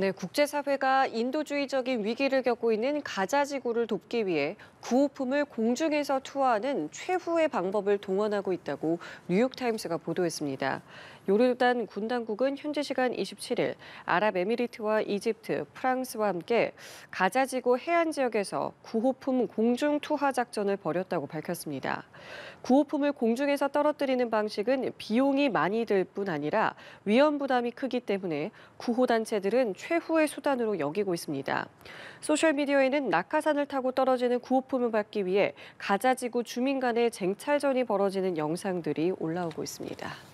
네, 국제사회가 인도주의적인 위기를 겪고 있는 가자 지구를 돕기 위해 구호품을 공중에서 투하하는 최후의 방법을 동원하고 있다고 뉴욕타임스가 보도했습니다. 요르단 군 당국은 현재 시간 27일 아랍에미리트와 이집트, 프랑스와 함께 가자 지구 해안 지역에서 구호품 공중 투하 작전을 벌였다고 밝혔습니다. 구호품을 공중에서 떨어뜨리는 방식은 비용이 많이 들 뿐 아니라 위험 부담이 크기 때문에 구호 단체들은 최 최후의 수단으로 여기고 있습니다. 소셜미디어에는 낙하산을 타고 떨어지는 구호품을 받기 위해 가자지구 주민 간의 쟁탈전이 벌어지는 영상들이 올라오고 있습니다.